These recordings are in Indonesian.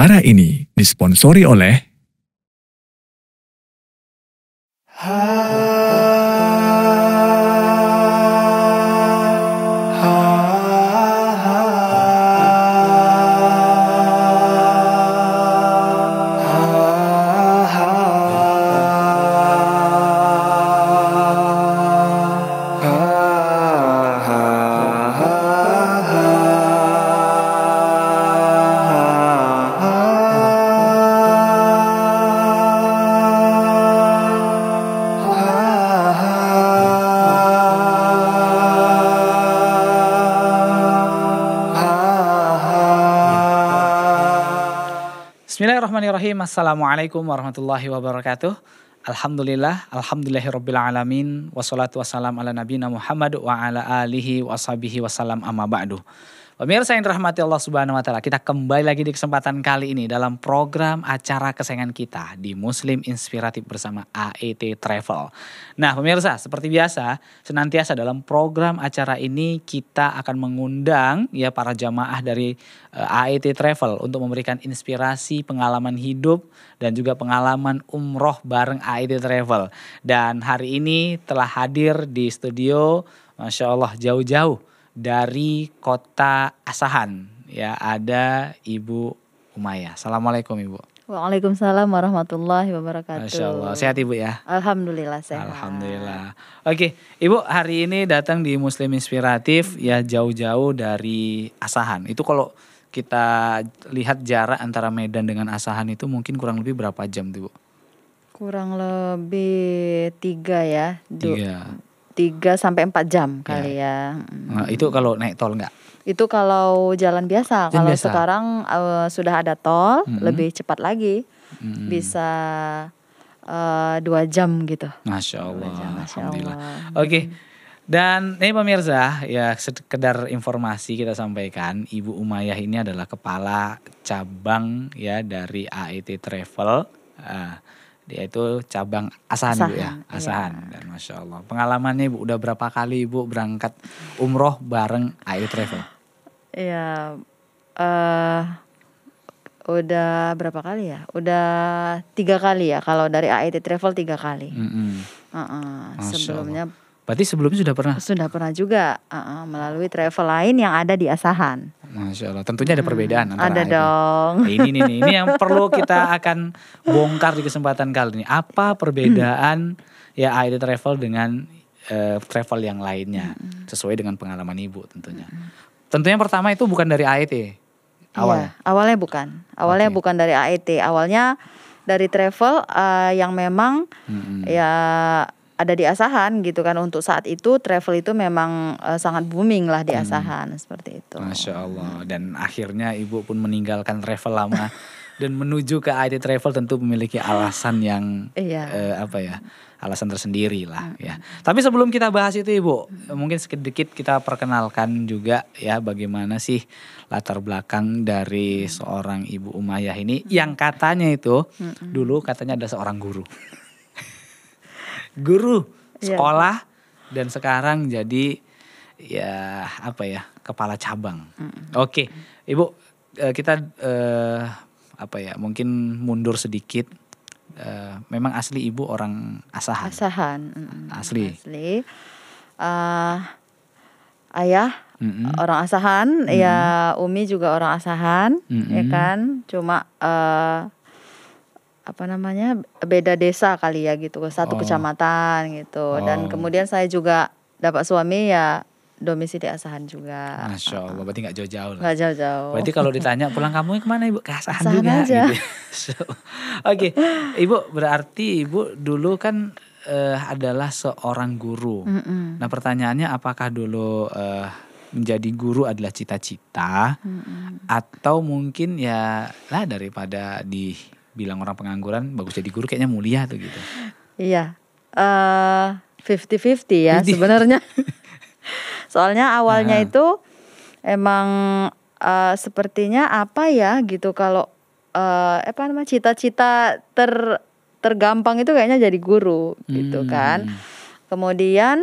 Acara ini disponsori oleh Assalamualaikum warahmatullahi wabarakatuh. Alhamdulillah, alhamdulillahirrabbilalamin, alamin wassalatu wassalam ala nabina Muhammad wa ala alihi wa sahbihi wassalam amma ba'du. Pemirsa yang dirahmati Allah Subhanahu wa taala, kita kembali lagi di kesempatan kali ini dalam program acara kesayangan kita di Muslim Inspiratif bersama AET Travel. Nah, pemirsa, seperti biasa, senantiasa dalam program acara ini kita akan mengundang ya para jamaah dari uh, eh, AET Travel untuk memberikan inspirasi, pengalaman hidup dan juga pengalaman umroh bareng AET Travel. Dan hari ini telah hadir di studio Masya Allah jauh-jauh dari kota Asahan ya ada Ibu Umayah. Assalamualaikum Ibu. Waalaikumsalam warahmatullahi wabarakatuh. Masya Allah. Sehat Ibu ya? Alhamdulillah sehat. Alhamdulillah. Oke Ibu hari ini datang di Muslim Inspiratif ya jauh-jauh dari Asahan. Itu kalau kita lihat jarak antara Medan dengan Asahan itu mungkin kurang lebih berapa jam tuh Bu? Kurang lebih tiga ya. Du tiga tiga sampai empat jam ya. kali ya. ya. Nah, itu kalau naik tol enggak? Itu kalau jalan biasa. Jalan kalau biasa. sekarang uh, sudah ada tol, mm -hmm. lebih cepat lagi. Mm -hmm. Bisa uh, dua jam gitu. Masya Allah. Jam, Masya Alhamdulillah. Oke. Okay. Dan ini eh, pemirsa, ya sekedar informasi kita sampaikan, Ibu Umayah ini adalah kepala cabang ya dari AET Travel. Uh, itu cabang Asahan, Asahan Bu ya. Asahan. Iya. Dan Masya Allah. Pengalamannya bu udah berapa kali Ibu berangkat umroh bareng Ayu Travel? Iya. Uh, udah berapa kali ya? Udah tiga kali ya. Kalau dari AIT Travel tiga kali. Mm -hmm. uh -uh. Sebelumnya Berarti sebelumnya sudah pernah? Sudah pernah juga uh, melalui travel lain yang ada di Asahan. Masya Allah, tentunya ada perbedaan. Hmm, ada dong. Nah, ini nih, ini yang perlu kita akan bongkar di kesempatan kali ini. Apa perbedaan ya ada Travel dengan uh, travel yang lainnya hmm. sesuai dengan pengalaman ibu tentunya. Hmm. Tentunya pertama itu bukan dari AIT e iya, awalnya. Iya, awalnya bukan. Awalnya okay. bukan dari AIT. E awalnya dari travel uh, yang memang hmm. ya ada di Asahan gitu kan untuk saat itu travel itu memang uh, sangat booming lah di hmm. Asahan hmm. seperti itu. Masya Allah dan akhirnya ibu pun meninggalkan travel lama dan menuju ke IT travel tentu memiliki alasan yang iya. uh, apa ya alasan tersendiri lah hmm. ya. Tapi sebelum kita bahas itu ibu hmm. mungkin sedikit kita perkenalkan juga ya bagaimana sih latar belakang dari hmm. seorang ibu Umayyah ini hmm. yang katanya itu dulu katanya ada seorang guru guru iya. sekolah dan sekarang jadi ya apa ya kepala cabang. Mm. Oke, okay. Ibu eh, kita eh, apa ya mungkin mundur sedikit. Eh, memang asli Ibu orang Asahan. Asahan. Mm. Asli. Asli. Uh, ayah mm -hmm. orang asahan mm -hmm. ya umi juga orang asahan mm -hmm. ya kan cuma uh, apa namanya beda desa kali ya gitu satu oh. kecamatan gitu oh. dan kemudian saya juga dapat suami ya domisili asahan juga. Masya Allah, berarti nggak jauh-jauh lah. Gak jauh-jauh. Berarti kalau ditanya pulang kamu kemana ibu? Ke asahan Asahan juga. Gitu. Ya. so, Oke, okay. ibu berarti ibu dulu kan uh, adalah seorang guru. Mm -mm. Nah pertanyaannya apakah dulu uh, menjadi guru adalah cita-cita mm -mm. atau mungkin ya lah daripada di bilang orang pengangguran bagus jadi guru kayaknya mulia tuh gitu. Iya. fifty uh, eh, fifty ya sebenarnya. Soalnya awalnya nah. itu emang uh, sepertinya apa ya gitu kalau uh, apa namanya cita-cita ter tergampang itu kayaknya jadi guru gitu hmm. gitu kan. Kemudian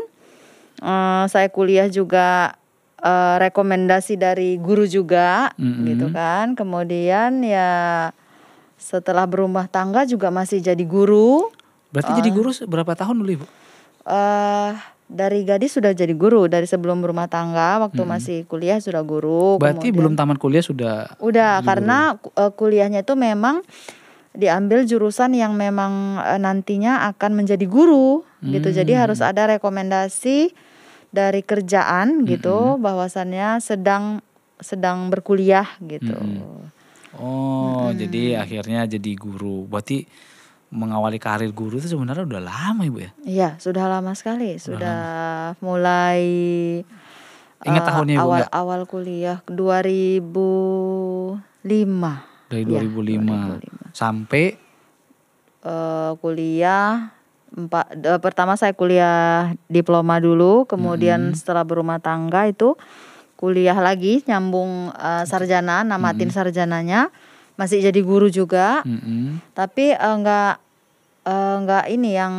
uh, saya kuliah juga uh, rekomendasi dari guru juga hmm. gitu kan. Kemudian ya setelah berumah tangga juga masih jadi guru. Berarti uh, jadi guru berapa tahun dulu Ibu? Uh, dari gadis sudah jadi guru dari sebelum berumah tangga waktu hmm. masih kuliah sudah guru. Berarti kemudian, belum tamat kuliah sudah. Udah karena uh, kuliahnya itu memang diambil jurusan yang memang uh, nantinya akan menjadi guru hmm. gitu. Jadi mm. harus ada rekomendasi dari kerjaan gitu bahwasannya sedang sedang berkuliah gitu. Hmm. Oh, hmm. jadi akhirnya jadi guru. Berarti mengawali karir guru itu sebenarnya udah lama ibu ya? Iya, sudah lama sekali. Sudah, sudah lama. mulai. Ingat uh, tahunnya ibu awal, enggak? Awal kuliah 2005. Dari ya, 2005. 2005. Sampai uh, kuliah empat uh, pertama saya kuliah diploma dulu kemudian hmm. setelah berumah tangga itu kuliah lagi nyambung uh, sarjana namatin mm -hmm. sarjananya masih jadi guru juga mm -hmm. tapi eh, nggak uh, eh, enggak uh, ini yang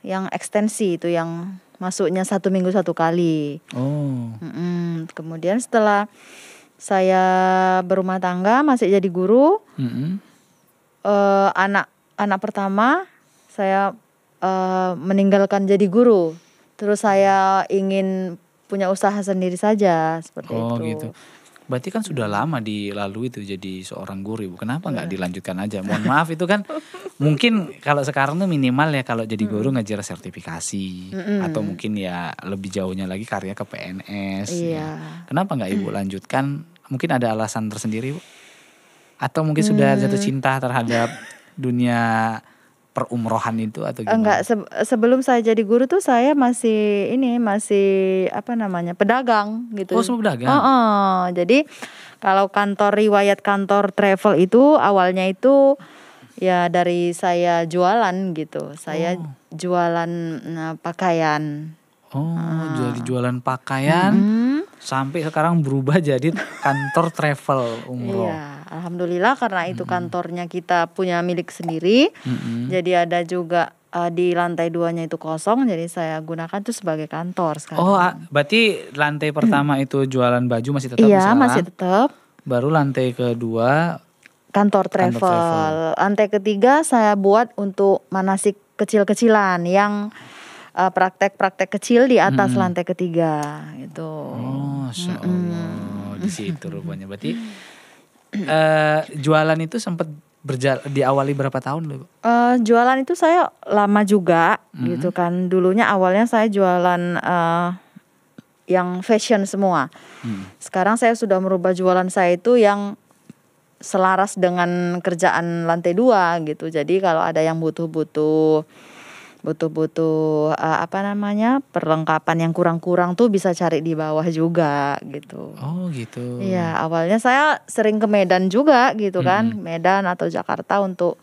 yang ekstensi itu yang masuknya satu minggu satu kali oh mm -hmm. kemudian setelah saya berumah tangga masih jadi guru mm -hmm. uh, anak anak pertama saya uh, meninggalkan jadi guru terus saya ingin punya usaha sendiri saja seperti oh, itu. Oh gitu. Berarti kan sudah lama dilalui itu jadi seorang guru ibu. Kenapa nggak iya. dilanjutkan aja? Mohon maaf itu kan mungkin kalau sekarang tuh minimal ya kalau jadi guru hmm. ngejar sertifikasi hmm. atau mungkin ya lebih jauhnya lagi karya ke PNS. Ya. Iya. Ya. Kenapa nggak ibu mm. lanjutkan? Mungkin ada alasan tersendiri ibu? Atau mungkin sudah hmm. jatuh cinta terhadap dunia perumrohan itu atau gimana? Enggak, se sebelum saya jadi guru tuh saya masih ini masih apa namanya? pedagang gitu. Oh, semua pedagang. Oh, oh. Jadi kalau kantor riwayat kantor travel itu awalnya itu ya dari saya jualan gitu. Saya oh. jualan nah, pakaian. Oh, ah. jadi jualan pakaian. -hmm. Sampai sekarang berubah jadi kantor travel umroh. Iya alhamdulillah karena mm -hmm. itu kantornya kita punya milik sendiri. Mm -hmm. Jadi ada juga uh, di lantai duanya itu kosong jadi saya gunakan itu sebagai kantor sekarang. Oh, ah, berarti lantai pertama hmm. itu jualan baju masih tetap Iya, misalnya. masih tetap. Baru lantai kedua kantor travel. Lantai ketiga saya buat untuk manasik kecil-kecilan yang praktek eh, praktek-praktek kecil di atas hmm. lantai ketiga gitu. Oh, mm -mm. di situ rupanya. Berarti uh, jualan itu sempat berjalan diawali berapa tahun lu? Uh, jualan itu saya lama juga mm -hmm. gitu kan. Dulunya awalnya saya jualan uh, yang fashion semua. Mm. Sekarang saya sudah merubah jualan saya itu yang selaras dengan kerjaan lantai dua gitu. Jadi kalau ada yang butuh-butuh butuh-butuh uh, apa namanya perlengkapan yang kurang-kurang tuh bisa cari di bawah juga gitu. Oh gitu. ya awalnya saya sering ke Medan juga gitu hmm. kan Medan atau Jakarta untuk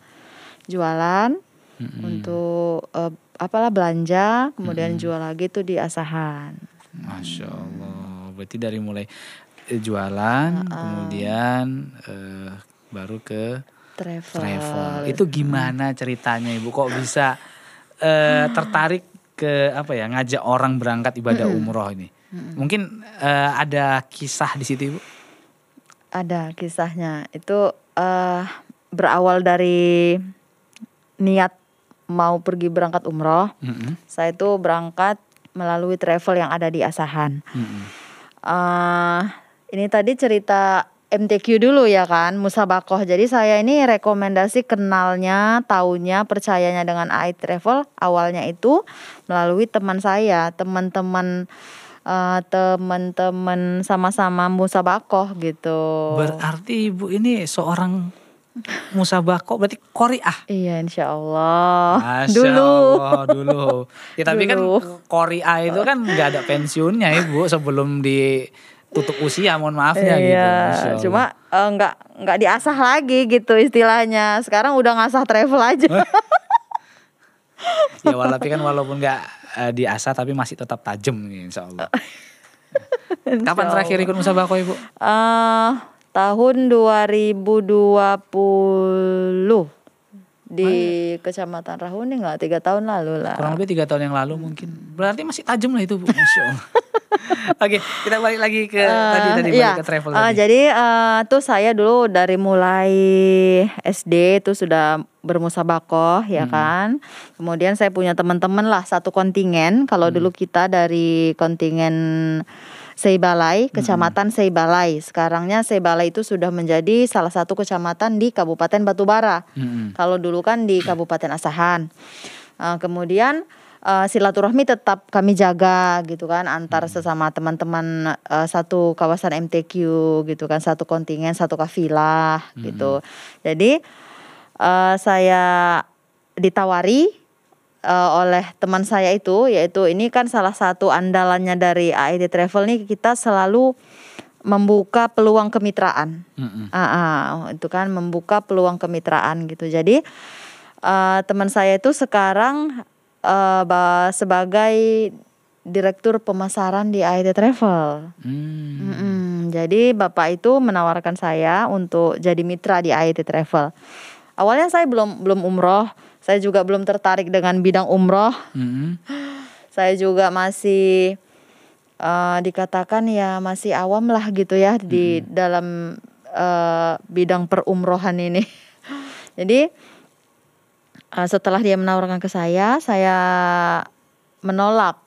jualan hmm. untuk uh, apalah belanja kemudian hmm. jual lagi tuh di Asahan. Masya Allah berarti dari mulai eh, jualan uh -uh. kemudian uh, baru ke travel. travel. Itu gitu. gimana ceritanya Ibu? Kok bisa uh, tertarik ke apa ya ngajak orang berangkat ibadah mm umroh ini? Mm Mungkin uh, ada kisah di situ ibu? Ada kisahnya. Itu uh, berawal dari niat mau pergi berangkat umroh. Mm Saya itu berangkat melalui travel yang ada di Asahan. Mm Uh, ini tadi cerita MTQ dulu ya kan, musabakoh. Jadi saya ini rekomendasi kenalnya, taunya, percayanya dengan AI Travel awalnya itu melalui teman saya, teman-teman uh, teman-teman sama-sama musabakoh gitu. Berarti Ibu ini seorang musabakoh berarti koriah. Iya, insya Allah. Masya dulu. Allah, dulu. Ya, tapi kan dulu. kan koriah itu kan nggak ada pensiunnya Ibu sebelum di tutup usia mohon maafnya gitu. iya, gitu. Cuma uh, nggak nggak diasah lagi gitu istilahnya. Sekarang udah ngasah travel aja. ya walaupun kan walaupun nggak eh, diasah tapi masih tetap tajam nih insya Kapan terakhir ikut musabako ibu? Uh, tahun 2020 di Kecamatan Rahuning lah tiga tahun lalu lah. Kurang lebih tiga tahun yang lalu mungkin. Berarti masih tajam lah itu, Masya Allah. Oke, okay, kita balik lagi ke uh, tadi tadi iya. balik ke travel uh, tadi. Jadi uh, tuh saya dulu dari mulai SD itu sudah bermusabakoh ya hmm. kan. Kemudian saya punya teman-teman lah satu kontingen. Kalau hmm. dulu kita dari kontingen Seibalai, Kecamatan hmm. Seibalai. Sekarangnya Seibalai itu sudah menjadi salah satu kecamatan di Kabupaten Batubara. Hmm. Kalau dulu kan di Kabupaten Asahan. Uh, kemudian uh, silaturahmi tetap kami jaga gitu kan antar sesama teman-teman uh, satu kawasan MTQ gitu kan satu kontingen satu kafilah hmm. gitu. Jadi uh, saya ditawari uh, oleh teman saya itu yaitu ini kan salah satu andalannya dari AID Travel nih kita selalu membuka peluang kemitraan. Mm -hmm. uh, uh, itu kan membuka peluang kemitraan gitu. Jadi uh, teman saya itu sekarang uh, sebagai direktur pemasaran di AID Travel. Hmm. Mm -hmm. Jadi bapak itu menawarkan saya untuk jadi mitra di AID Travel. Awalnya saya belum belum umroh, saya juga belum tertarik dengan bidang umroh. Mm -hmm. Saya juga masih uh, dikatakan ya masih awam lah gitu ya mm -hmm. di dalam uh, bidang perumrohan ini. Jadi uh, setelah dia menawarkan ke saya, saya menolak,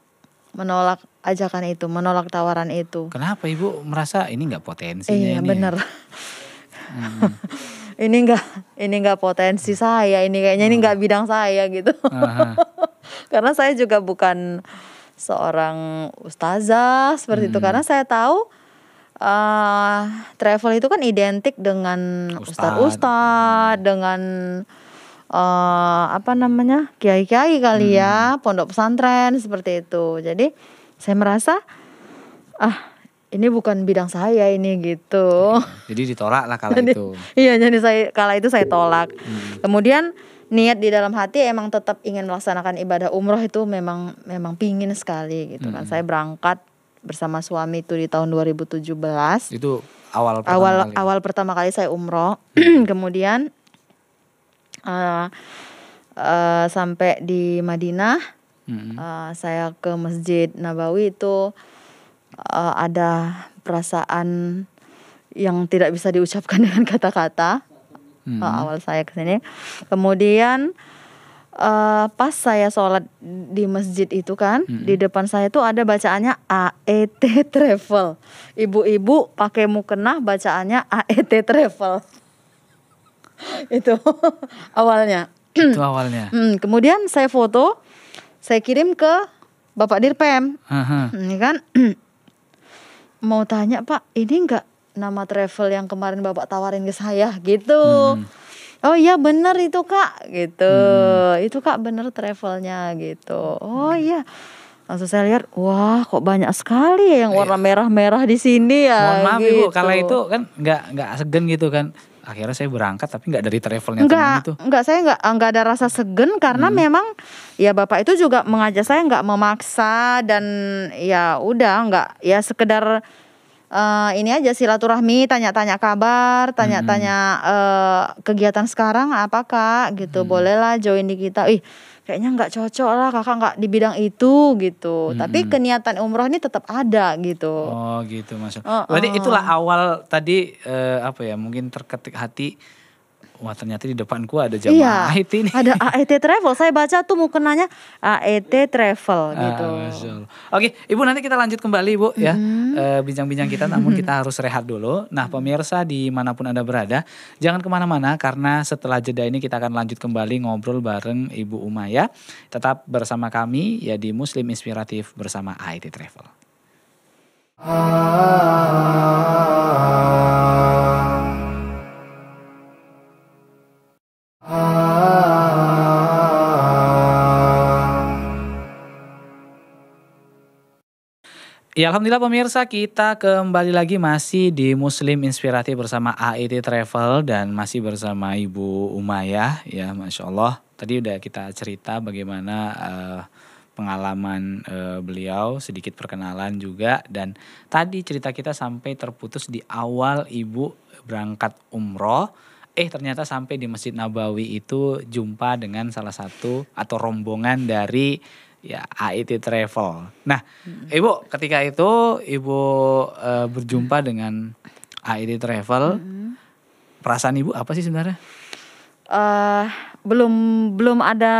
menolak ajakan itu, menolak tawaran itu. Kenapa ibu merasa ini nggak potensinya? Iya ini ya? benar. Ya? ini enggak ini enggak potensi saya ini kayaknya ini enggak hmm. bidang saya gitu karena saya juga bukan seorang ustazah seperti hmm. itu karena saya tahu uh, travel itu kan identik dengan ustad-ustad hmm. dengan uh, apa namanya kiai-kiai kali ya, hmm. ya pondok pesantren seperti itu jadi saya merasa ah ini bukan bidang saya ini gitu. Iya, jadi ditolak lah kala itu. Iya, jadi saya kala itu saya tolak. Hmm. Kemudian niat di dalam hati emang tetap ingin melaksanakan ibadah umroh itu memang memang pingin sekali gitu kan. hmm. kan. Saya berangkat bersama suami itu di tahun 2017. Itu awal pertama awal kali. awal pertama kali saya umroh. Hmm. Kemudian uh, uh, sampai di Madinah, uh, saya ke Masjid Nabawi itu uh, ada perasaan yang tidak bisa diucapkan dengan kata-kata hmm. uh, awal saya ke sini. Kemudian uh, pas saya sholat di masjid itu kan, hmm. di depan saya itu ada bacaannya AET Travel. Ibu-ibu pakai mukena bacaannya AET Travel. itu awalnya. itu awalnya. Hmm, kemudian saya foto, saya kirim ke Bapak Dirpem. Hmm, ini kan? mau tanya Pak ini nggak nama travel yang kemarin Bapak tawarin ke saya gitu hmm. oh iya bener itu Kak gitu hmm. itu Kak bener travelnya gitu oh iya langsung saya lihat wah kok banyak sekali ya yang warna iya. merah-merah di sini ya mohon maaf gitu. ibu kalau gitu. itu kan nggak nggak segen gitu kan akhirnya saya berangkat tapi nggak dari travelnya nggak itu nggak saya nggak ah, nggak ada rasa segen karena hmm. memang ya bapak itu juga mengajak saya nggak memaksa dan ya udah nggak ya sekedar uh, ini aja silaturahmi, tanya-tanya kabar, tanya-tanya uh, kegiatan sekarang apakah gitu, hmm. bolehlah join di kita. Ih kayaknya nggak cocok lah kakak nggak di bidang itu gitu. Hmm. Tapi keniatan umroh ini tetap ada gitu. Oh gitu maksud. Uh, uh. itulah awal tadi uh, apa ya mungkin terketik hati Wah ternyata di depanku ada iya, jamaah iya, AET ini. Ada AET Travel. Saya baca tuh mau kenanya AET Travel ah, gitu. Ah, Oke, Ibu nanti kita lanjut kembali Ibu ya mm-hmm. eh, bincang-bincang -hmm. e, kita. Namun kita harus rehat dulu. Nah pemirsa dimanapun anda berada, jangan kemana-mana karena setelah jeda ini kita akan lanjut kembali ngobrol bareng Ibu Umaya. Tetap bersama kami ya di Muslim Inspiratif bersama AET Travel. Ah, ah, ah, ah. Ya Alhamdulillah pemirsa kita kembali lagi masih di Muslim Inspiratif bersama AIT Travel dan masih bersama Ibu Umayah ya Masya Allah. Tadi udah kita cerita bagaimana uh, pengalaman uh, beliau, sedikit perkenalan juga dan tadi cerita kita sampai terputus di awal Ibu berangkat umroh. Eh ternyata sampai di Masjid Nabawi itu jumpa dengan salah satu atau rombongan dari ya AIT Travel. Nah, hmm. Ibu ketika itu Ibu e, berjumpa dengan AIT Travel, hmm. perasaan Ibu apa sih sebenarnya? uh, belum belum ada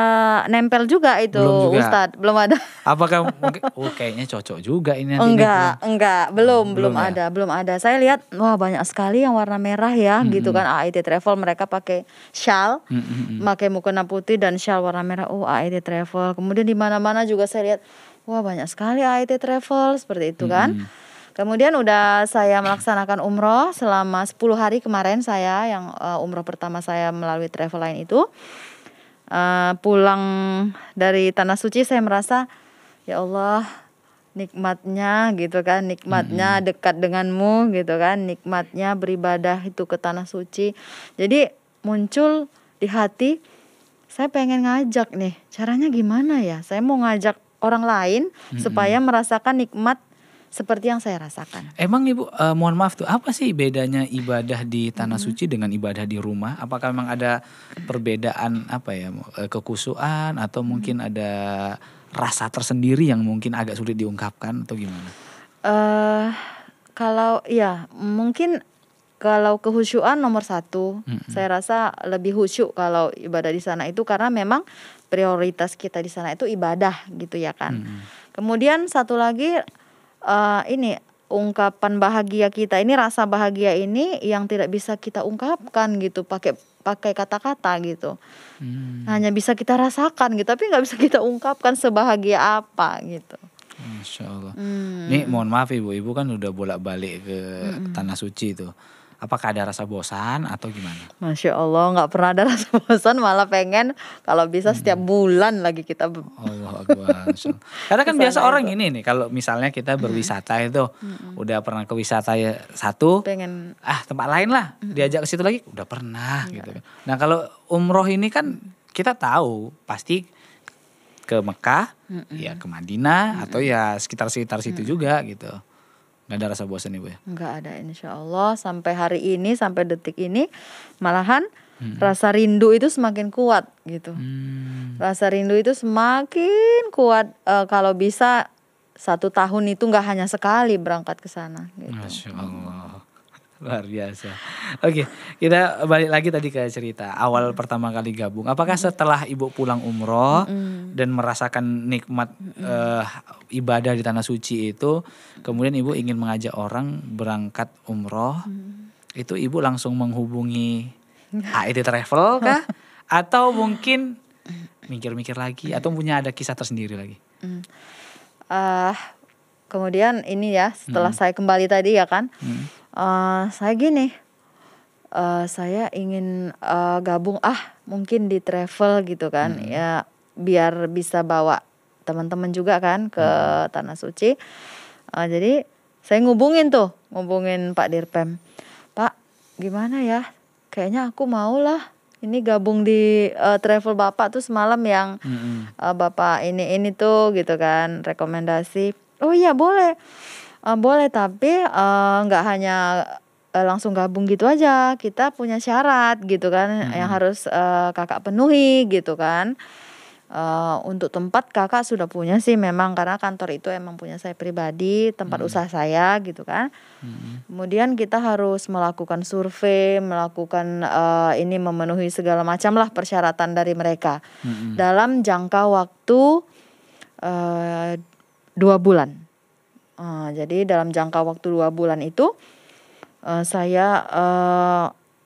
nempel juga itu belum juga. Ustadz belum ada apakah oh, kayaknya cocok juga ini enggak ini. enggak belum belum, belum ya? ada belum ada saya lihat wah banyak sekali yang warna merah ya mm -hmm. gitu kan AIT travel mereka pakai shawl mm -hmm. pakai mukena putih dan shawl warna merah oh AIT travel kemudian di mana mana juga saya lihat wah banyak sekali AIT travel seperti itu -hmm. kan Kemudian udah saya melaksanakan umroh selama 10 hari kemarin saya yang uh, umroh pertama saya melalui travel line itu. Uh, pulang dari tanah suci saya merasa ya Allah nikmatnya gitu kan nikmatnya mm-hmm. dekat denganmu gitu kan nikmatnya beribadah itu ke tanah suci jadi muncul di hati saya pengen ngajak nih caranya gimana ya saya mau ngajak orang lain mm-hmm. supaya merasakan nikmat seperti yang saya rasakan. Emang Ibu uh, mohon maaf tuh apa sih bedanya ibadah di tanah hmm. suci dengan ibadah di rumah? Apakah memang ada perbedaan apa ya eh, kekusuhan atau hmm. mungkin hmm. ada rasa tersendiri yang mungkin agak sulit diungkapkan atau gimana? Uh, kalau ya mungkin kalau kehusyuan nomor satu, -hmm. saya rasa lebih khusyuk kalau ibadah di sana itu karena memang prioritas kita di sana itu ibadah gitu ya kan. -hmm. Kemudian satu lagi uh, ini ungkapan bahagia kita ini rasa bahagia ini yang tidak bisa kita ungkapkan gitu pakai pakai kata-kata gitu hmm. hanya bisa kita rasakan gitu tapi nggak bisa kita ungkapkan sebahagia apa gitu Masya Allah. Hmm. Nih mohon maaf ibu, ibu kan udah bolak-balik ke hmm. tanah suci tuh. Apakah ada rasa bosan atau gimana? Masya Allah nggak pernah ada rasa bosan malah pengen kalau bisa setiap hmm. bulan lagi kita. Allah Akbar. Karena kan biasa itu. orang ini nih kalau misalnya kita hmm. berwisata itu hmm. udah pernah ke wisata ya satu. Pengen. Ah tempat lain lah hmm. diajak ke situ lagi udah pernah Enggak. Iya. gitu. Kan. Nah kalau umroh ini kan kita tahu pasti ke Mekah, mm -mm. ya ke Madinah mm -mm. atau ya sekitar-sekitar situ mm -mm. juga gitu. Gak ada rasa bosan ibu ya? Gak ada insya Allah sampai hari ini sampai detik ini malahan hmm. rasa rindu itu semakin kuat gitu. Hmm. Rasa rindu itu semakin kuat e, kalau bisa satu tahun itu nggak hanya sekali berangkat ke sana. Gitu. Masya Allah. Luar biasa. Oke, okay, kita balik lagi tadi ke cerita awal pertama kali gabung. Apakah setelah ibu pulang umroh mm. dan merasakan nikmat mm. uh, ibadah di tanah suci itu, kemudian ibu ingin mengajak orang berangkat umroh, mm. itu ibu langsung menghubungi AIT Travel kah? atau mungkin mikir-mikir lagi, atau punya ada kisah tersendiri lagi? Mm. Uh, kemudian ini ya, setelah mm. saya kembali tadi ya kan. Mm uh, saya gini uh, saya ingin uh, gabung ah mungkin di travel gitu kan hmm. ya biar bisa bawa teman-teman juga kan ke hmm. tanah suci uh, jadi saya ngubungin tuh ngubungin Pak Dirpem Pak gimana ya kayaknya aku mau lah ini gabung di uh, travel bapak tuh semalam yang mm -hmm. uh, bapak ini ini tuh gitu kan rekomendasi oh iya boleh uh, boleh tapi eh, nggak uh, hanya uh, langsung gabung gitu aja kita punya syarat gitu kan hmm. yang harus uh, kakak penuhi gitu kan uh, untuk tempat kakak sudah punya sih memang karena kantor itu emang punya saya pribadi tempat hmm. usaha saya gitu kan hmm. kemudian kita harus melakukan survei melakukan uh, ini memenuhi segala macam lah persyaratan dari mereka hmm. dalam jangka waktu uh, dua bulan Uh, jadi dalam jangka waktu dua bulan itu uh, saya uh,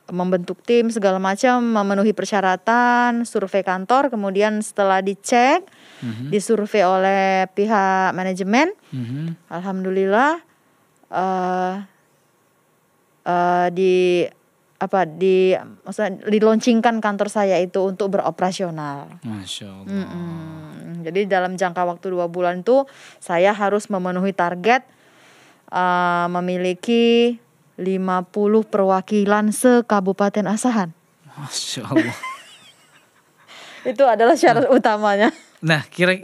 membentuk tim segala macam, memenuhi persyaratan, survei kantor, kemudian setelah dicek, mm-hmm. disurvei oleh pihak manajemen, mm-hmm. alhamdulillah uh, uh, di apa di maksudnya diluncingkan kantor saya itu untuk beroperasional. Masya Allah. Mm-mm. Jadi dalam jangka waktu dua bulan itu saya harus memenuhi target uh, memiliki 50 perwakilan sekabupaten Asahan. Masya Allah. Itu adalah syarat nah, utamanya. Nah, kira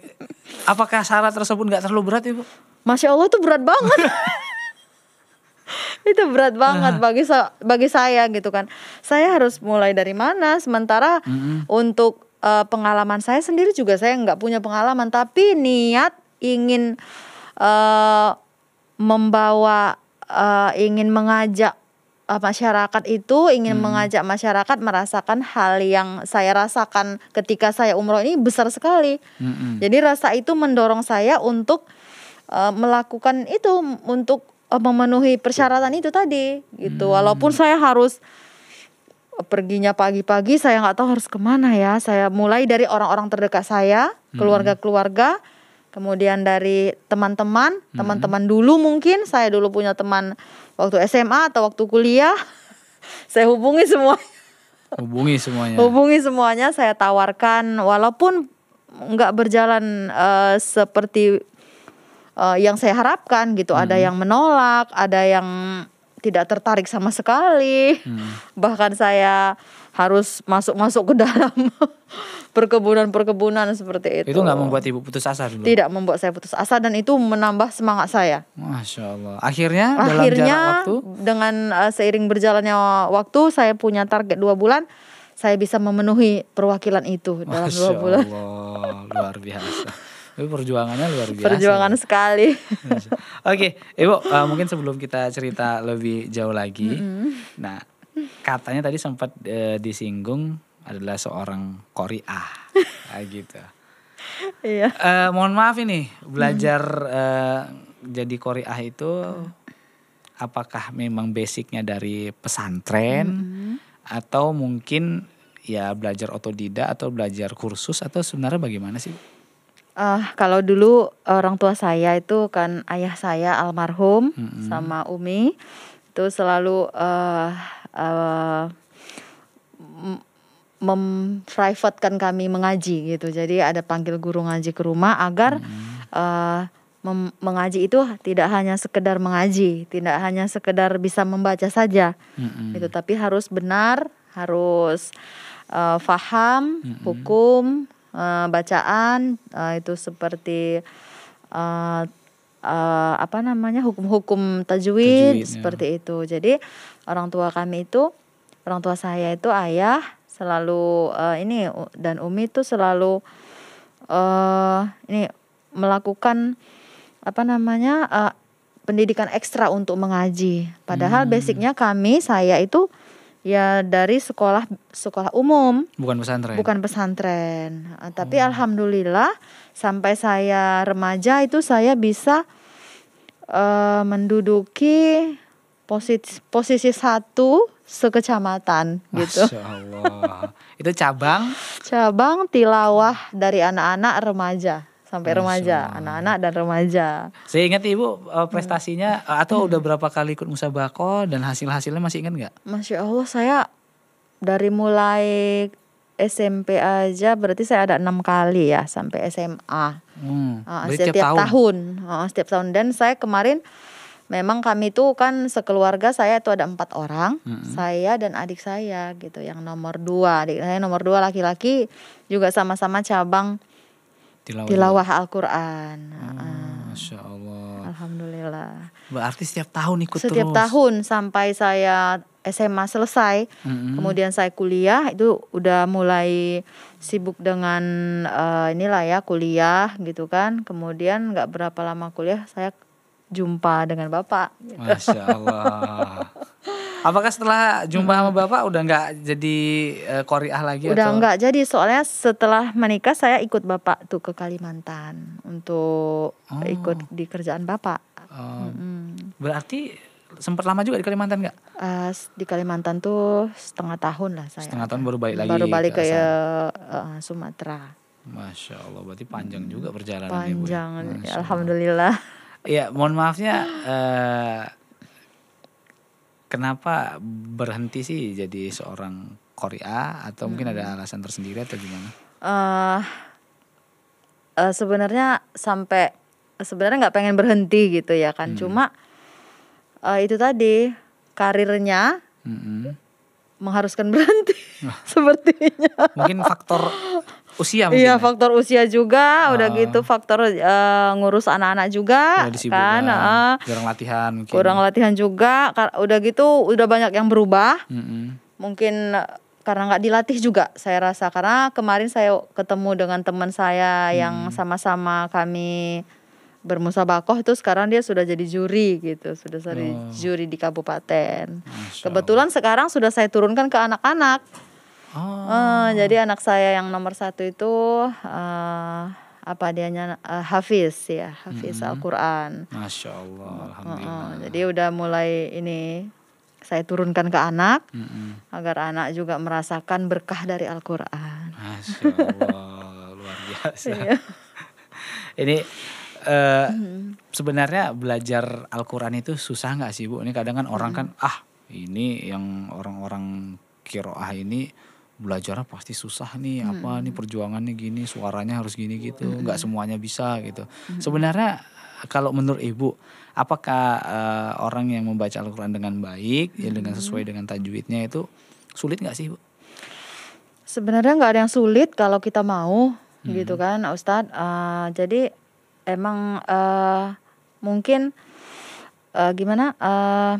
apakah syarat tersebut nggak terlalu berat ibu? Masya Allah tuh berat banget. itu berat banget nah. bagi bagi saya gitu kan. Saya harus mulai dari mana? Sementara mm -hmm. untuk uh, pengalaman saya sendiri juga saya nggak punya pengalaman tapi niat ingin uh, membawa uh, ingin mengajak uh, masyarakat itu ingin hmm. mengajak masyarakat merasakan hal yang saya rasakan ketika saya umroh ini besar sekali hmm. jadi rasa itu mendorong saya untuk uh, melakukan itu untuk memenuhi persyaratan itu tadi gitu hmm. walaupun saya harus perginya pagi-pagi saya nggak tahu harus kemana ya saya mulai dari orang-orang terdekat saya hmm. keluarga-keluarga kemudian dari teman-teman hmm. teman-teman dulu mungkin saya dulu punya teman waktu SMA atau waktu kuliah saya hubungi semua hubungi semuanya hubungi semuanya saya tawarkan walaupun nggak berjalan uh, seperti uh, yang saya harapkan gitu ada hmm. yang menolak ada yang tidak tertarik sama sekali. Hmm. Bahkan saya harus masuk-masuk ke dalam perkebunan-perkebunan seperti itu. Itu nggak membuat ibu putus asa dulu? Tidak membuat saya putus asa dan itu menambah semangat saya. Masya Allah. Akhirnya, Akhirnya dalam waktu? dengan uh, seiring berjalannya waktu saya punya target dua bulan saya bisa memenuhi perwakilan itu Masya dalam dua bulan. Allah, luar biasa. Tapi perjuangannya luar biasa. Perjuangan sekali. Oke, okay, Ibu, uh, mungkin sebelum kita cerita lebih jauh lagi. Mm -hmm. Nah, katanya tadi sempat uh, disinggung adalah seorang kori nah, ah, gitu. Iya. Uh, mohon maaf ini, belajar mm. uh, jadi Korea itu apakah memang basicnya dari pesantren mm. atau mungkin ya belajar otodidak atau belajar kursus atau sebenarnya bagaimana sih? Uh, kalau dulu orang tua saya itu kan ayah saya almarhum mm-hmm. sama Umi itu selalu uh, uh, memprivatkan kami mengaji gitu. Jadi ada panggil guru ngaji ke rumah agar mm-hmm. uh, mengaji itu tidak hanya sekedar mengaji, tidak hanya sekedar bisa membaca saja, mm-hmm. itu tapi harus benar, harus uh, faham mm-hmm. hukum, Eh, bacaan uh, itu seperti uh, uh, apa namanya hukum-hukum tajwid, tajwid ya. seperti ya. itu. Jadi orang tua kami itu orang tua saya itu ayah selalu uh, ini dan umi itu selalu uh, ini melakukan apa namanya uh, pendidikan ekstra untuk mengaji. Padahal hmm. basicnya kami saya itu ya dari sekolah sekolah umum bukan pesantren bukan pesantren ah, tapi alhamdulillah sampai saya remaja itu saya bisa uh, menduduki posisi posisi satu sekecamatan gitu. Masya gitu Allah. itu cabang cabang tilawah dari anak-anak remaja sampai Masya. remaja, anak-anak dan remaja. Saya ingat ibu eh, prestasinya eh, hmm. atau udah berapa kali ikut musabako dan hasil-hasilnya masih ingat nggak? Masya Allah saya dari mulai SMP aja berarti saya ada enam kali ya sampai SMA. Hmm. Ah, setiap, setiap tahun. tahun. Ah, setiap tahun dan saya kemarin memang kami itu kan sekeluarga saya itu ada empat orang hmm saya dan adik saya gitu yang nomor dua adik saya nomor dua laki-laki juga sama-sama cabang tilawah, tilawah Al-Quran. Hmm, Masya Allah. Alhamdulillah. Berarti setiap tahun ikut setiap terus? Setiap tahun sampai saya SMA selesai, hmm kemudian saya kuliah itu udah mulai sibuk dengan uh, inilah ya kuliah gitu kan. Kemudian gak berapa lama kuliah saya jumpa dengan bapak. Gitu. Masya Allah. Apakah setelah jumpa sama hmm. bapak udah nggak jadi uh, eh, koriah lagi? Udah nggak jadi soalnya setelah menikah saya ikut bapak tuh ke Kalimantan untuk oh. ikut di kerjaan bapak. Oh. hmm Berarti sempat lama juga di Kalimantan nggak? Uh, di Kalimantan tuh setengah tahun lah saya. Setengah tahun baru balik lagi. Baru balik ke, ke uh, Sumatera. Masya Allah, berarti panjang juga perjalanan ya, ya? Panjang, ya, Alhamdulillah. Ya, mohon maafnya. Uh, Kenapa berhenti sih jadi seorang Korea atau hmm. mungkin ada hmm. alasan tersendiri atau gimana? Uh, uh, sebenarnya sampai sebenarnya nggak pengen berhenti gitu ya kan, hmm. cuma uh, itu tadi karirnya hmm. mengharuskan berhenti sepertinya. Mungkin faktor usia mungkin. Iya, ya? faktor usia juga, uh. udah ah. gitu faktor uh, ngurus anak-anak juga kan. Uh, kurang latihan mungkin. Kurang latihan juga, udah gitu udah banyak yang berubah. Mm -hmm. Mungkin eh, karena nggak dilatih juga saya rasa karena kemarin saya ketemu dengan teman saya yang hmm. sama-sama hmm. kami bermusabakoh itu sekarang dia sudah jadi juri gitu sudah jadi oh. juri di kabupaten kebetulan sekarang sudah saya turunkan ke anak-anak Oh. Uh, jadi anak saya yang nomor satu itu uh, apa dianya uh, Hafiz ya Hafiz hmm. Al-Quran. Masya Allah, alhamdulillah. Uh, uh, jadi udah mulai ini saya turunkan ke anak hmm. agar anak juga merasakan berkah dari Al-Quran. Masya Allah, luar biasa. Iya. ini uh, hmm. sebenarnya belajar Al-Quran itu susah nggak sih bu? Ini kadang kan orang kan ah ini yang orang-orang kiroah ini belajarnya ah, pasti susah nih hmm. apa nih perjuangannya gini suaranya harus gini gitu hmm. nggak hmm. semuanya bisa gitu hmm. sebenarnya kalau menurut ibu apakah uh, orang yang membaca Al-Quran dengan baik hmm. ya dengan hmm. sesuai dengan tajwidnya itu sulit nggak sih ibu sebenarnya nggak ada yang sulit kalau kita mau hmm. gitu kan Ustadz uh, jadi emang uh, mungkin uh, gimana uh,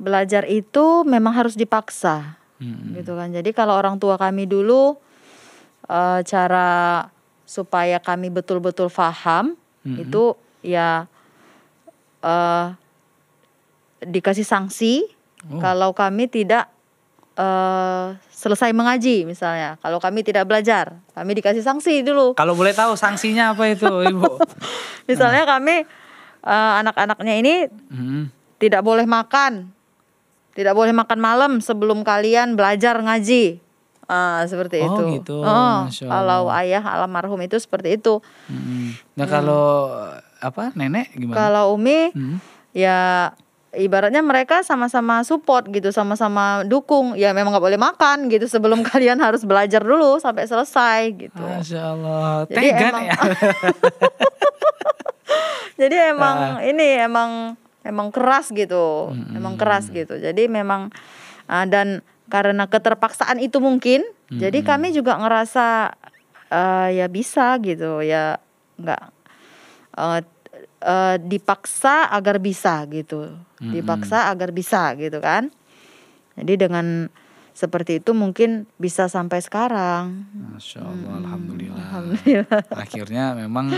belajar itu memang harus dipaksa hmm. gitu kan jadi kalau orang tua kami dulu e, cara supaya kami betul-betul faham hmm. itu ya e, dikasih sanksi oh. kalau kami tidak uh, selesai mengaji misalnya kalau kami tidak belajar kami dikasih sanksi dulu kalau boleh tahu sanksinya apa itu ibu misalnya uh. kami uh, anak-anaknya ini hmm. tidak boleh makan tidak boleh makan malam sebelum kalian belajar ngaji. Uh, seperti oh, itu. Gitu. Oh, kalau ayah almarhum itu seperti itu. Hmm. Nah, kalau hmm. apa nenek gimana? Kalau Umi hmm. ya ibaratnya mereka sama-sama support gitu, sama-sama dukung. Ya memang nggak boleh makan gitu sebelum kalian harus belajar dulu sampai selesai gitu. Masya Allah. Jadi Tegan emang, ya. jadi emang ah. ini emang Emang keras gitu hmm. emang keras gitu jadi memang uh, dan karena keterpaksaan itu mungkin hmm. jadi kami juga ngerasa uh, ya bisa gitu ya nggak uh, uh, dipaksa agar bisa gitu hmm. dipaksa agar bisa gitu kan jadi dengan seperti itu mungkin bisa sampai sekarang. Masya Allah, hmm, alhamdulillah. alhamdulillah. Akhirnya memang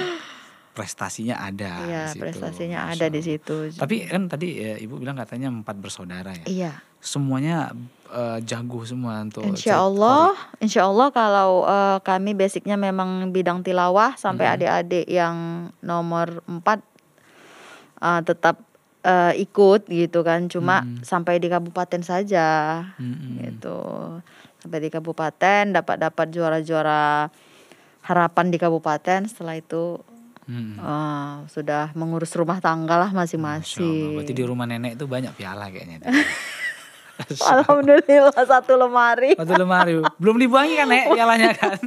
prestasinya ada. Iya, situ. prestasinya nah, ada di situ. Tapi kan tadi ya, ibu bilang katanya empat bersaudara ya. Iya. Semuanya uh, jago semua untuk. Insya Allah, cek insya Allah kalau uh, kami basicnya memang bidang tilawah sampai hmm. adik-adik yang nomor empat uh, tetap uh, ikut gitu kan, cuma hmm. sampai di kabupaten saja hmm. gitu, sampai di kabupaten dapat dapat juara-juara harapan di kabupaten setelah itu Hmm. Uh, sudah mengurus rumah tangga lah masing-masing. Berarti di rumah nenek itu banyak piala kayaknya. Alhamdulillah satu lemari. Satu lemari. Belum dibuangin kan Nek pialanya kan.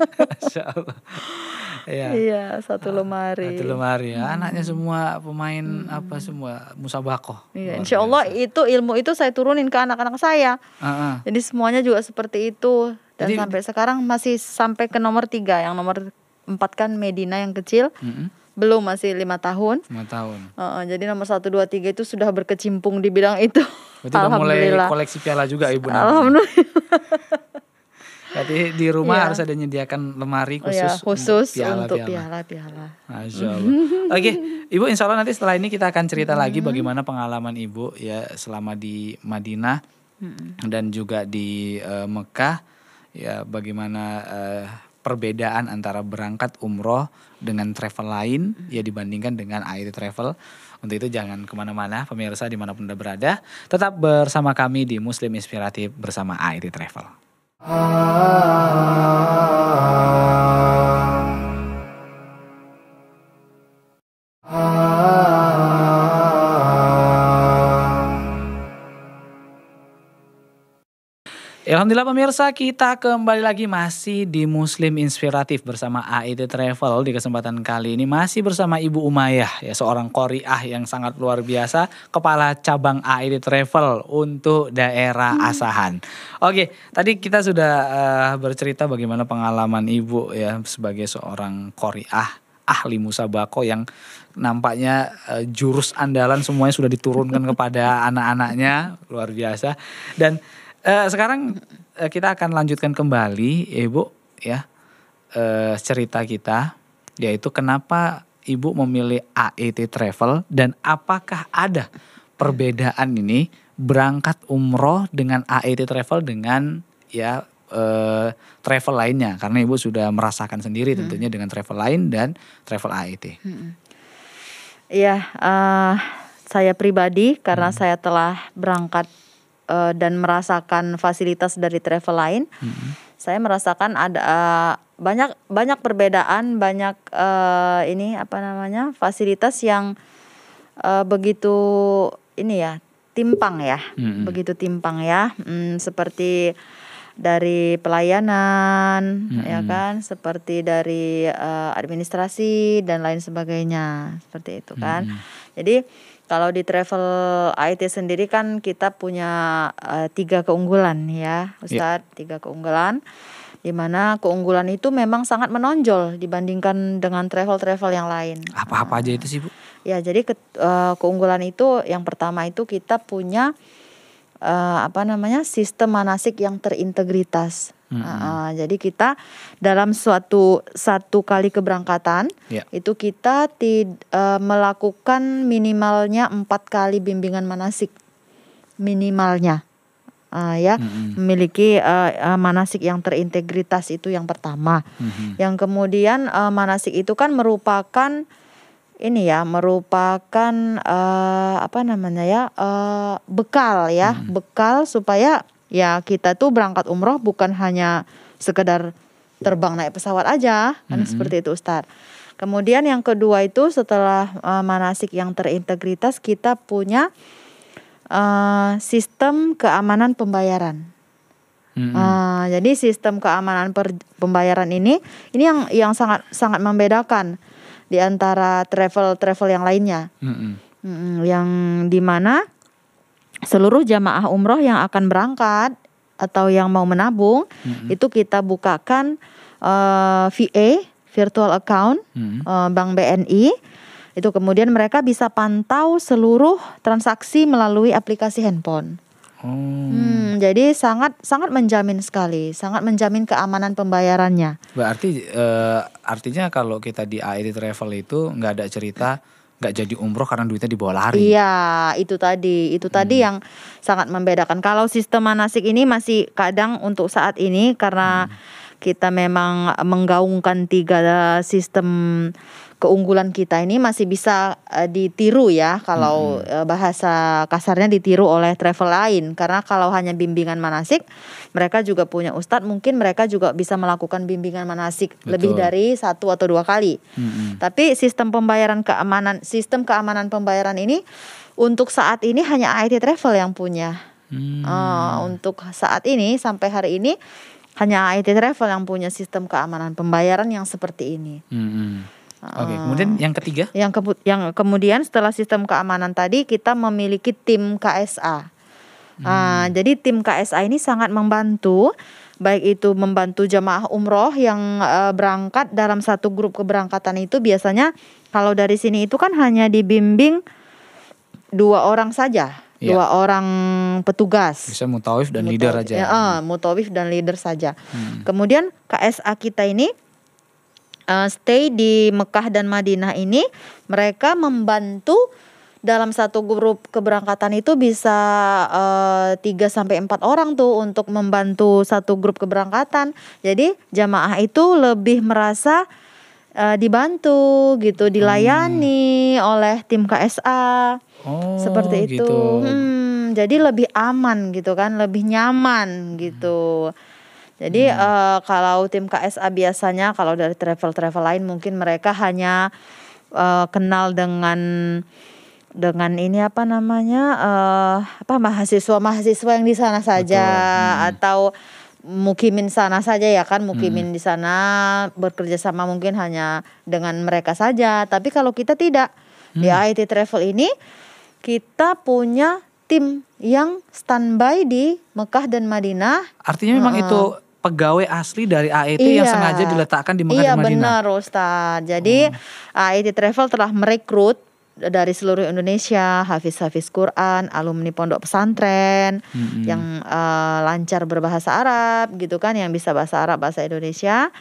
Iya. Iya, satu ah, lemari. Satu lemari. Ya. Anaknya semua pemain hmm. apa semua musabakoh. Iya, insya Allah itu ilmu itu saya turunin ke anak-anak saya. Uh -uh. Jadi semuanya juga seperti itu. Dan Jadi, sampai sekarang masih sampai ke nomor tiga. Yang nomor empat kan Medina yang kecil. Uh -uh belum masih lima tahun. Lima tahun. Uh, uh, jadi nomor satu dua tiga itu sudah berkecimpung di bidang itu. Berarti Alhamdulillah. mulai koleksi piala juga ibu. Alhamdulillah. Jadi di rumah ya. harus ada menyediakan lemari khusus, ya, khusus untuk piala-piala. Masya Allah. Oke, okay. Ibu insya Allah nanti setelah ini kita akan cerita hmm. lagi bagaimana pengalaman Ibu ya selama di Madinah hmm. dan juga di uh, Mekah. Ya bagaimana uh, perbedaan antara berangkat umroh dengan travel lain ya dibandingkan dengan air Travel. Untuk itu jangan kemana-mana pemirsa dimanapun Anda berada. Tetap bersama kami di Muslim Inspiratif bersama Airi Travel. Ah, ah, ah, ah. Alhamdulillah pemirsa kita kembali lagi masih di Muslim Inspiratif bersama AIT Travel di kesempatan kali ini masih bersama Ibu Umayah ya seorang koriah yang sangat luar biasa kepala cabang AIT Travel untuk daerah hmm. Asahan. Oke, tadi kita sudah uh, bercerita bagaimana pengalaman Ibu ya sebagai seorang koriah ahli musabako yang nampaknya uh, jurus andalan semuanya sudah diturunkan kepada anak-anaknya luar biasa dan uh, sekarang uh, kita akan lanjutkan kembali Ibu ya uh, cerita kita yaitu kenapa Ibu memilih AET Travel dan apakah ada perbedaan ini berangkat umroh dengan AET Travel dengan ya uh, travel lainnya karena Ibu sudah merasakan sendiri hmm. tentunya dengan travel lain dan travel AET. Hmm. uh, saya pribadi karena hmm. saya telah berangkat uh, dan merasakan fasilitas dari travel lain, hmm. saya merasakan ada uh, banyak banyak perbedaan, banyak uh, ini apa namanya fasilitas yang uh, begitu ini ya timpang ya, hmm. begitu timpang ya, hmm, seperti dari pelayanan hmm. ya mm-hmm. kan seperti dari uh, administrasi dan lain sebagainya seperti itu kan hmm. jadi kalau di travel IT sendiri kan kita punya uh, tiga keunggulan ya, iya. Ustadz, yeah. tiga keunggulan. Di mana keunggulan itu memang sangat menonjol dibandingkan dengan travel-travel yang lain. Apa-apa aja itu sih, Bu? Ya, jadi ke, uh, keunggulan itu yang pertama itu kita punya uh, apa namanya? sistem manasik yang terintegritas. Mm-hmm. Uh, jadi kita dalam suatu satu kali keberangkatan yeah. itu kita tid, uh, melakukan minimalnya empat kali bimbingan manasik minimalnya uh, ya mm-hmm. memiliki uh, uh, manasik yang terintegritas itu yang pertama. Mm-hmm. Yang kemudian uh, manasik itu kan merupakan ini ya merupakan uh, apa namanya ya uh, bekal ya mm-hmm. bekal supaya ya kita tuh berangkat umroh bukan hanya sekedar terbang naik pesawat aja kan mm -hmm. seperti itu Ustaz. Kemudian yang kedua itu setelah uh, manasik yang terintegritas kita punya uh, sistem keamanan pembayaran. Mm -hmm. uh, jadi sistem keamanan per, pembayaran ini ini yang yang sangat sangat membedakan di antara travel travel yang lainnya. Mm -hmm. Mm -hmm. Yang dimana seluruh jamaah umroh yang akan berangkat atau yang mau menabung mm -hmm. itu kita bukakan uh, eh, VA virtual account mm -hmm. uh, Bank BNI itu kemudian mereka bisa pantau seluruh transaksi melalui aplikasi handphone. Oh. Hmm, jadi sangat sangat menjamin sekali, sangat menjamin keamanan pembayarannya. Berarti uh, artinya kalau kita di AI Travel itu nggak ada cerita nggak jadi umroh karena duitnya dibawa lari. Iya, itu tadi, itu hmm. tadi yang sangat membedakan. Kalau sistem manasik ini masih kadang untuk saat ini karena hmm. kita memang menggaungkan tiga eh, sistem keunggulan kita ini masih bisa uh, ditiru ya kalau hmm. uh, bahasa kasarnya ditiru oleh travel lain karena kalau hanya bimbingan manasik mereka juga punya ustadz mungkin mereka juga bisa melakukan bimbingan manasik Betul. lebih dari satu atau dua kali hmm. tapi sistem pembayaran keamanan sistem keamanan pembayaran ini untuk saat ini hanya IT travel yang punya hmm. uh, untuk saat ini sampai hari ini hanya IT travel yang punya sistem keamanan pembayaran yang seperti ini hmm. Oke, okay. kemudian ah. yang ketiga? Yang, ke, yang kemudian setelah sistem keamanan tadi kita memiliki tim KSA. Ah, hmm. Uh, jadi tim KSA ini sangat membantu baik itu membantu jemaah umroh yang uh, berangkat dalam satu grup keberangkatan itu biasanya kalau dari sini itu kan hanya dibimbing dua orang saja yeah. dua orang petugas. Bisa mutawif dan mutawif, leader aja. Ya, uh, mutawif dan leader saja. Hmm. Kemudian KSA kita ini uh, stay di Mekah dan Madinah ini mereka membantu dalam satu grup keberangkatan itu bisa eh, tiga uh, sampai empat orang tuh untuk membantu satu grup keberangkatan. Jadi jamaah itu lebih merasa uh, dibantu gitu, dilayani hmm. oleh tim KSA. Oh, seperti itu. Gitu. Hmm, jadi lebih aman gitu kan, lebih nyaman gitu. Hmm. Jadi hmm. uh, kalau tim KSA biasanya kalau dari travel-travel lain mungkin mereka hanya uh, kenal dengan dengan ini apa namanya uh, apa mahasiswa mahasiswa yang di sana saja hmm. atau mukimin sana saja ya kan mukimin hmm. di sana bekerja sama mungkin hanya dengan mereka saja tapi kalau kita tidak hmm. di IT travel ini kita punya tim yang standby di Mekah dan Madinah artinya memang uh, itu pegawai asli dari AET iya. yang sengaja diletakkan di Mekah iya, Madinah. Iya benar Ustaz. Jadi hmm. AET Travel telah merekrut dari seluruh Indonesia, hafiz-hafiz Quran, alumni pondok pesantren hmm. yang uh, lancar berbahasa Arab gitu kan, yang bisa bahasa Arab, bahasa Indonesia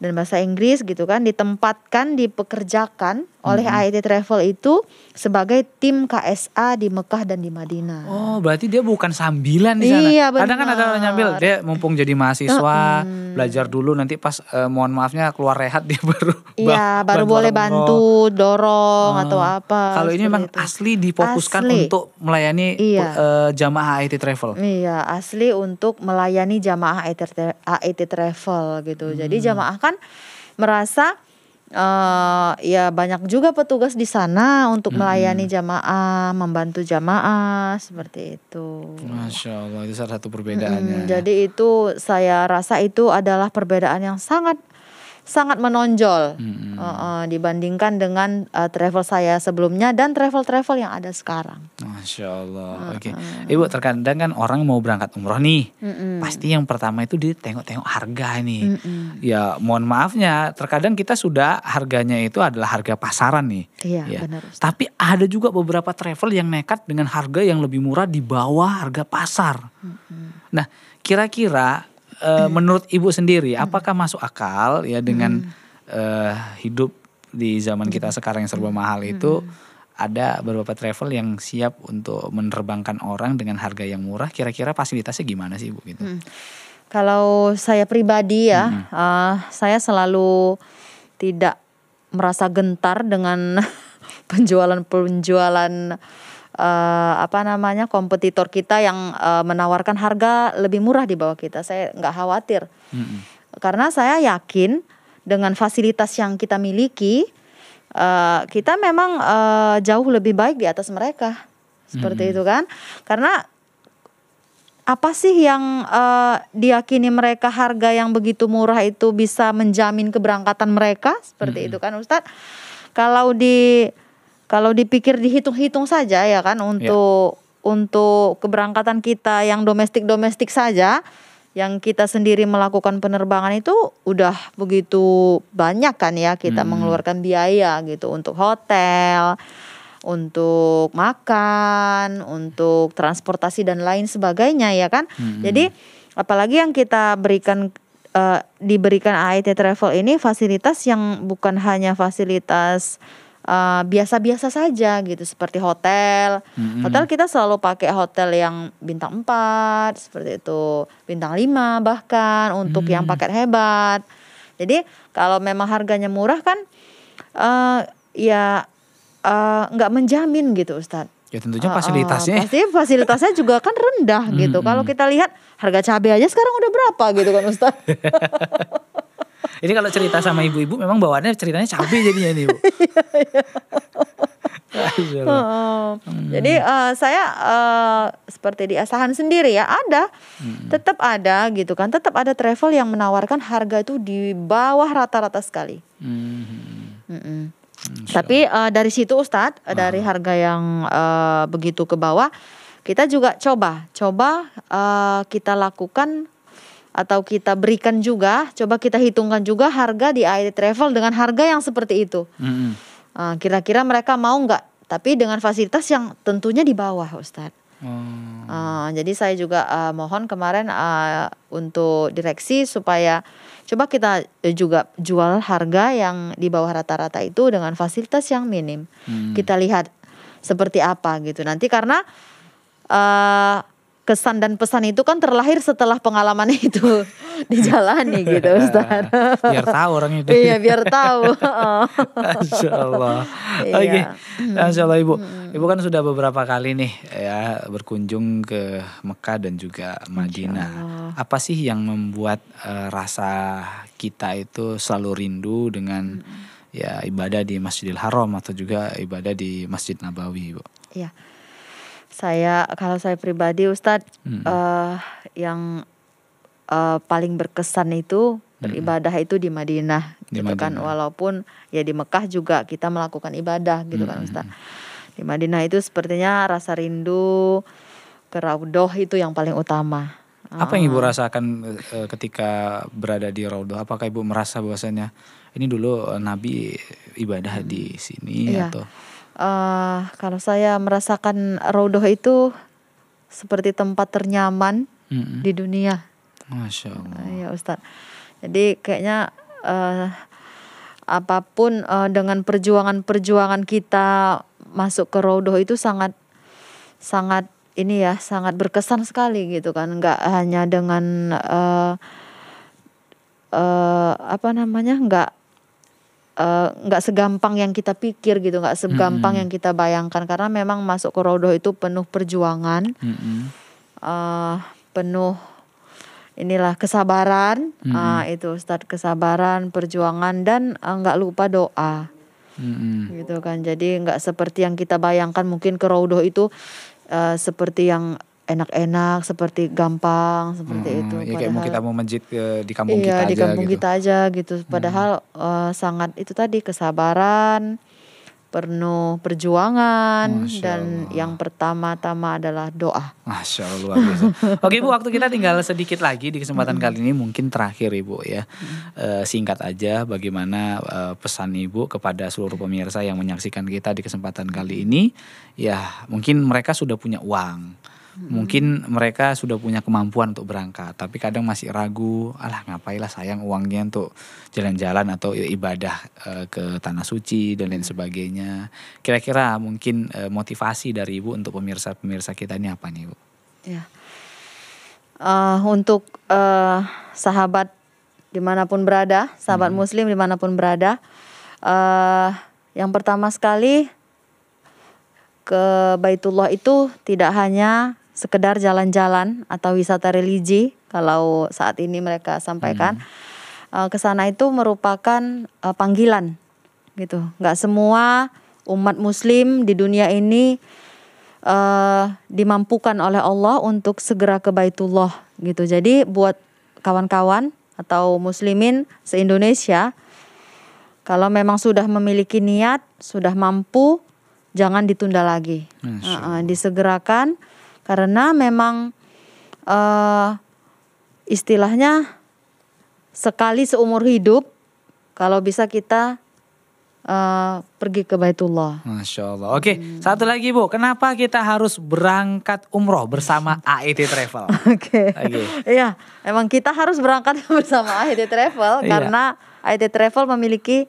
dan bahasa Inggris gitu kan ditempatkan, dipekerjakan oleh mm -hmm. AIT Travel itu sebagai tim KSA di Mekah dan di Madinah. Oh, berarti dia bukan sambilan di sana. Iya, benar. Kadang kan ada orang nyambil, dia mumpung jadi mahasiswa, mm. belajar dulu nanti pas eh, mohon maafnya keluar rehat dia baru Iya, baru boleh bantu, dorong, dorong oh. atau apa. Kalau ini memang itu. asli difokuskan asli. untuk melayani iya. uh, jamaah AIT Travel. Iya, asli untuk melayani jamaah AIT, Travel gitu. Hmm. Jadi jamaah kan merasa uh, ya banyak juga petugas di sana untuk melayani jamaah, membantu jamaah seperti itu. Masya Allah itu salah satu perbedaannya. Hmm, jadi itu saya rasa itu adalah perbedaan yang sangat sangat menonjol. Hmm. Uh, uh, dibandingkan dengan uh, travel saya sebelumnya dan travel-travel yang ada sekarang. Masya Allah. Uh, Oke, okay. ibu terkadang kan orang mau berangkat umroh nih, pasti yang pertama itu ditengok-tengok harga nih. ya, mohon maafnya, terkadang kita sudah harganya itu adalah harga pasaran nih. Iya, ya. benar. Tapi ada juga beberapa travel yang nekat dengan harga yang lebih murah di bawah harga pasar. Nah, kira-kira uh, menurut ibu sendiri, mm. apakah masuk akal ya dengan hmm uh, hidup di zaman kita sekarang yang serba hmm. mahal hmm. itu ada beberapa travel yang siap untuk menerbangkan orang dengan harga yang murah. Kira-kira fasilitasnya gimana sih bu? Gitu. Hmm. Kalau saya pribadi ya, hmm. uh, saya selalu tidak merasa gentar dengan penjualan penjualan uh, apa namanya kompetitor kita yang uh, menawarkan harga lebih murah di bawah kita. Saya nggak khawatir hmm. karena saya yakin dengan fasilitas yang kita miliki, uh, kita memang uh, jauh lebih baik di atas mereka. Seperti hmm. itu kan? Karena apa sih yang uh, diyakini mereka harga yang begitu murah itu bisa menjamin keberangkatan mereka? Seperti hmm. itu kan, Ustadz? Kalau di kalau dipikir dihitung-hitung saja ya kan ya. untuk yeah. untuk keberangkatan kita yang domestik-domestik saja yang kita sendiri melakukan penerbangan itu udah begitu banyak kan ya kita hmm. mengeluarkan biaya gitu untuk hotel, untuk makan, untuk transportasi dan lain sebagainya ya kan. Hmm. Jadi apalagi yang kita berikan uh, diberikan AIT Travel ini fasilitas yang bukan hanya fasilitas Eh, biasa-biasa uh, saja gitu seperti hotel. Mm-hmm. Hotel kita selalu pakai hotel yang bintang 4 seperti itu, bintang 5 bahkan untuk mm. yang paket hebat. Jadi kalau memang harganya murah kan uh, ya eh, nggak uh, menjamin gitu Ustad. Ya tentunya fasilitasnya. Uh, pasti fasilitasnya juga kan rendah gitu. Mm -hmm. Kalau kita lihat harga cabai aja sekarang udah berapa gitu kan Ustad? Ini kalau cerita sama ibu-ibu memang bawaannya ceritanya cabai jadinya nih, Bu. Iya, iya. Ya oh. hmm. Jadi uh, saya uh, seperti di Asahan sendiri ya ada, hmm. tetap ada gitu kan, tetap ada travel yang menawarkan harga itu di bawah rata-rata sekali. Hmm. Mm hmm, Tapi uh, dari situ Ustadz hmm. dari harga yang uh, begitu ke bawah, kita juga coba, coba uh, kita lakukan atau kita berikan juga, coba kita hitungkan juga harga di air travel dengan harga yang seperti itu. Mm-hmm. Uh, kira-kira mereka mau nggak? Tapi dengan fasilitas yang tentunya di bawah, Ustad Mm. Uh, oh. ah, jadi saya juga uh, mohon kemarin uh, untuk direksi supaya coba kita eh, juga jual harga yang di bawah rata-rata itu dengan fasilitas yang minim. Mm. Kita lihat seperti apa gitu nanti karena uh, kesan dan pesan itu kan terlahir setelah pengalaman itu dijalani gitu iya. Ustaz. biar tahu orang itu. iya, biar tahu. Masya Allah. Iya. Oke. Okay. Masya Allah Ibu. Hmm. Ibu kan sudah beberapa kali nih ya berkunjung ke Mekah dan juga Madinah. Apa sih yang membuat uh, rasa kita itu selalu rindu dengan hmm. ya ibadah di Masjidil Haram atau juga ibadah di Masjid Nabawi, ibu? Iya. Yeah saya kalau saya pribadi Ustadz hmm. uh, yang uh, paling berkesan itu hmm. beribadah hmm. itu di Madinah di gitu kan. Madinah. kan walaupun ya di Mekah juga kita melakukan ibadah gitu kan, hmm. kan Ustadz hmm, hmm. di Madinah itu sepertinya rasa rindu keraudoh itu yang paling utama apa yang ibu ah. rasakan eh, ketika berada di Raudhah apakah ibu merasa bahwasanya ini dulu Nabi ibadah di sini iya. atau uh, kalau saya merasakan rodoh itu seperti tempat ternyaman mm-hmm. di dunia. Masya Allah. Uh, ya Ustaz. Jadi kayaknya uh, apapun uh, dengan perjuangan-perjuangan kita masuk ke rodoh itu sangat sangat ini ya sangat berkesan sekali gitu kan nggak hanya dengan uh, uh, apa namanya nggak Eh, nggak uh, segampang yang kita pikir gitu nggak segampang hmm. yang kita bayangkan karena memang masuk ke rodoh itu penuh perjuangan hmm. uh, penuh inilah kesabaran hmm. uh, itu start kesabaran perjuangan dan eh, nggak uh, lupa doa hmm. gitu kan jadi nggak seperti yang kita bayangkan mungkin ke rodoh itu uh, seperti yang enak-enak seperti gampang seperti hmm, itu. Padahal, ya, kayak mau kita mau menjit ke eh, di kampung iya, kita aja. di kampung gitu. kita aja gitu. Hmm. Padahal hmm. uh, sangat itu tadi kesabaran, penuh perjuangan dan yang pertama-tama adalah doa. Masya Allah luar biasa. Oke ibu, waktu kita tinggal sedikit lagi di kesempatan hmm. kali ini mungkin terakhir ibu ya hmm. e, singkat aja bagaimana e, pesan ibu kepada seluruh pemirsa yang menyaksikan kita di kesempatan kali ini. Ya mungkin mereka sudah punya uang Hmm. Mungkin mereka sudah punya kemampuan untuk berangkat, tapi kadang masih ragu, alah ngapain lah sayang uangnya untuk jalan-jalan atau ibadah e, ke tanah suci dan lain sebagainya. Kira-kira mungkin e, motivasi dari Ibu untuk pemirsa-pemirsa kita ini apa nih, Bu? Ya. Uh, untuk uh, sahabat dimanapun berada, sahabat hmm. muslim dimanapun berada, uh, yang pertama sekali ke Baitullah itu tidak hanya sekedar jalan-jalan atau wisata religi kalau saat ini mereka sampaikan hmm. Eh, ke sana itu merupakan eh, panggilan gitu nggak semua umat muslim di dunia ini uh, dimampukan oleh Allah untuk segera ke Baitullah gitu jadi buat kawan-kawan atau muslimin se-Indonesia kalau memang sudah memiliki niat sudah mampu jangan ditunda lagi uh, disegerakan karena memang uh, istilahnya sekali seumur hidup kalau bisa kita uh, pergi ke Baitullah. Masya Allah. Oke, okay, hmm. satu lagi Bu, kenapa kita harus berangkat umroh bersama AET Travel? Oke. Okay. Okay. Iya, emang kita harus berangkat bersama AET Travel iya. karena AET Travel memiliki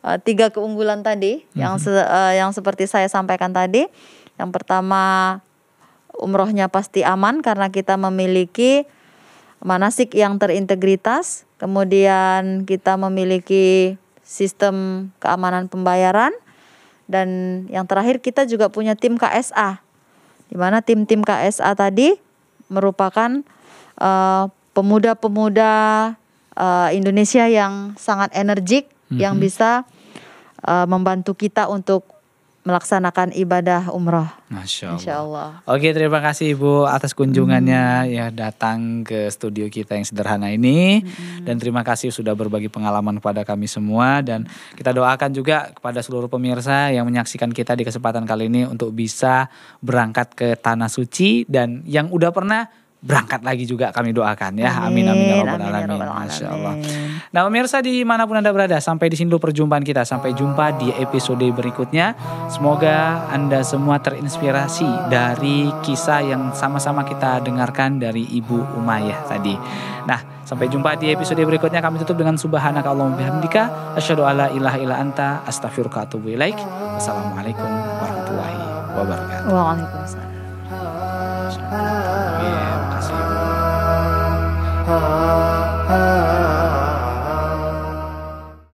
uh, tiga keunggulan tadi hmm. yang se, uh, yang seperti saya sampaikan tadi. Yang pertama umrohnya pasti aman karena kita memiliki manasik yang terintegritas, kemudian kita memiliki sistem keamanan pembayaran, dan yang terakhir kita juga punya tim KSA, di mana tim-tim KSA tadi merupakan pemuda eh, pemuda-pemuda uh, Indonesia yang sangat energik, mm -hmm. yang mhm. bisa uh, membantu kita untuk melaksanakan ibadah umroh. Masya Allah. Insya Allah. Oke terima kasih Ibu atas kunjungannya hmm. ya datang ke studio kita yang sederhana ini hmm. dan terima kasih sudah berbagi pengalaman kepada kami semua dan kita doakan juga kepada seluruh pemirsa yang menyaksikan kita di kesempatan kali ini untuk bisa berangkat ke tanah suci dan yang udah pernah berangkat lagi juga kami doakan ya. Amin amin, amin ya rabbal ya alamin. alamin. Masya Allah. Nah pemirsa dimanapun anda berada sampai di sini dulu perjumpaan kita. Sampai jumpa di episode berikutnya. Semoga anda semua terinspirasi dari kisah yang sama-sama kita dengarkan dari Ibu Umayyah tadi. Nah sampai jumpa di episode berikutnya. Kami tutup dengan subhanaka Allahumma bihamdika. asyhadu alla ilaha illa anta wa atubu ilaik. Wassalamualaikum warahmatullahi wabarakatuh. Waalaikumsalam. ah.